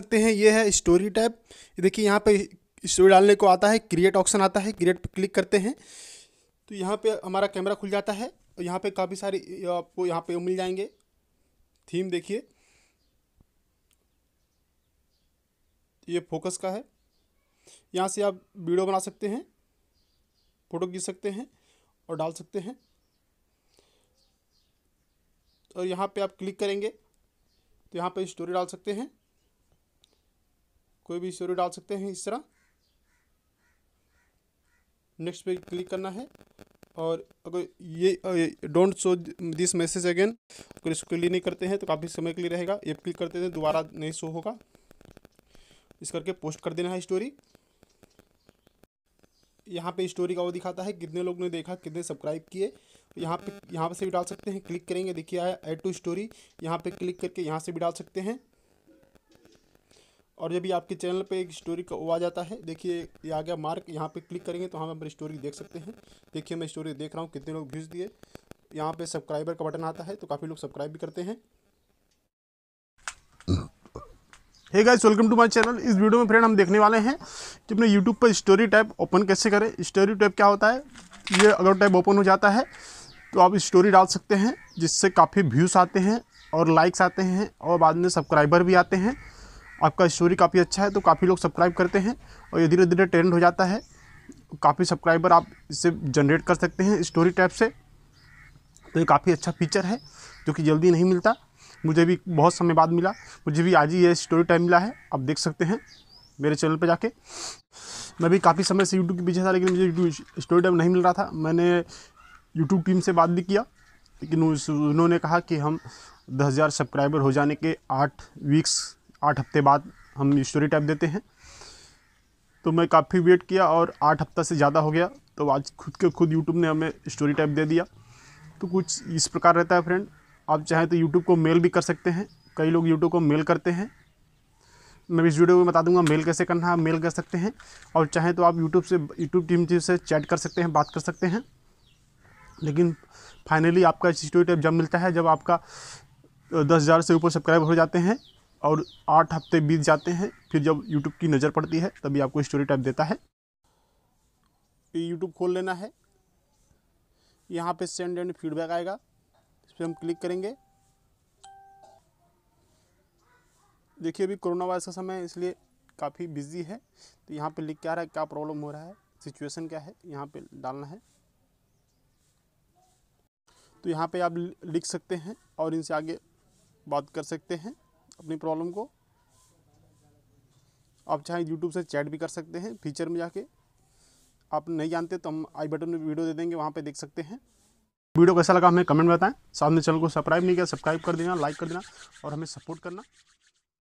सकते हैं ये है स्टोरी टैब देखिए यहाँ पे स्टोरी डालने को आता है क्रिएट ऑप्शन आता है क्रिएट पर क्लिक करते हैं तो यहाँ पे हमारा कैमरा खुल जाता है और यहाँ पे काफ़ी सारे आपको यहाँ पे मिल जाएंगे थीम देखिए ये फोकस का है यहाँ से आप वीडियो बना सकते हैं फ़ोटो खींच सकते हैं और डाल सकते हैं और यहाँ पे आप क्लिक करेंगे तो यहाँ पे स्टोरी डाल सकते हैं कोई भी स्टोरी डाल सकते हैं इस तरह नेक्स्ट पे क्लिक करना है और अगर ये don't show this message again अगर इसको क्लिक नहीं करते हैं तो काफ़ी समय के लिए रहेगा ये क्लिक करते हैं दोबारा नहीं शो होगा इस करके पोस्ट कर देना है स्टोरी यहाँ पे स्टोरी का वो दिखाता है कितने लोग ने देखा कितने सब्सक्राइब किए यहाँ पे यहाँ पे से भी डाल सकते हैं क्लिक करेंगे देखिए आया एड टू स्टोरी यहाँ पे क्लिक करके यहाँ से भी डाल सकते हैं और जब भी आपके चैनल पे एक स्टोरी का वो आ जाता है देखिए ये आ गया मार्क यहाँ पे क्लिक करेंगे तो हम अपनी स्टोरी देख सकते हैं देखिए मैं स्टोरी देख रहा हूँ कितने लोग व्यूज़ दिए यहाँ पे सब्सक्राइबर का बटन आता है तो काफ़ी लोग सब्सक्राइब भी करते हैं hey guys welcome to my channel इस वीडियो में फ्रेंड हम देखने वाले हैं कि अपने यूट्यूब पर स्टोरी टैब ओपन कैसे करें स्टोरी टैब क्या होता है ये अगर टैब ओपन हो जाता है तो आप स्टोरी डाल सकते हैं जिससे काफ़ी व्यूज़ आते हैं और लाइक्स आते हैं और बाद में सब्सक्राइबर भी आते हैं आपका स्टोरी काफ़ी अच्छा है तो काफ़ी लोग सब्सक्राइब करते हैं और ये धीरे धीरे ट्रेंड हो जाता है काफ़ी सब्सक्राइबर आप इससे जनरेट कर सकते हैं स्टोरी टैप से तो ये काफ़ी अच्छा फीचर है जो कि जल्दी नहीं मिलता मुझे भी बहुत समय बाद मिला मुझे भी आज ही ये स्टोरी टाइम मिला है आप देख सकते हैं मेरे चैनल पर जाके मैं भी काफ़ी समय से यूट्यूब के पीछे था लेकिन मुझे स्टोरी टाइम नहीं मिल रहा था मैंने यूट्यूब टीम से बात भी किया लेकिन उन्होंने कहा कि हम दस हज़ार सब्सक्राइबर हो जाने के आठ वीक्स आठ हफ्ते बाद हम स्टोरी टाइप देते हैं तो मैं काफ़ी वेट किया और आठ हफ्ता से ज़्यादा हो गया तो आज खुद के खुद यूट्यूब ने हमें स्टोरी टाइप दे दिया तो कुछ इस प्रकार रहता है फ्रेंड आप चाहें तो यूट्यूब को मेल भी कर सकते हैं कई लोग यूट्यूब को मेल करते हैं मैं इस वीडियो में बता दूंगा मेल कैसे करना है मेल कर सकते हैं और चाहें तो आप यूट्यूब से यूट्यूब टीम से चैट कर सकते हैं बात कर सकते हैं लेकिन फाइनली आपका स्टोरी टाइप जब मिलता है जब आपका दस हज़ार से ऊपर सब्सक्राइब हो जाते हैं और आठ हफ्ते बीत जाते हैं फिर जब यूट्यूब की नज़र पड़ती है तभी आपको स्टोरी टाइप देता है यूट्यूब खोल लेना है यहाँ पे सेंड एंड फीडबैक आएगा इस पर हम क्लिक करेंगे देखिए अभी कोरोना वायरस का समय इसलिए काफ़ी बिजी है तो यहाँ पे लिख क्या रहा है क्या प्रॉब्लम हो रहा है सिचुएशन क्या है यहाँ पे डालना है तो यहाँ पे आप लिख सकते हैं और इनसे आगे बात कर सकते हैं अपनी प्रॉब्लम को आप चाहे यूट्यूब से चैट भी कर सकते हैं फीचर में जाके आप नहीं जानते तो हम आई बटन में वीडियो दे देंगे वहाँ पे देख सकते हैं वीडियो कैसा लगा हमें कमेंट बताएं साथ में चैनल को सब्सक्राइब नहीं किया सब्सक्राइब कर देना लाइक कर देना और हमें सपोर्ट करना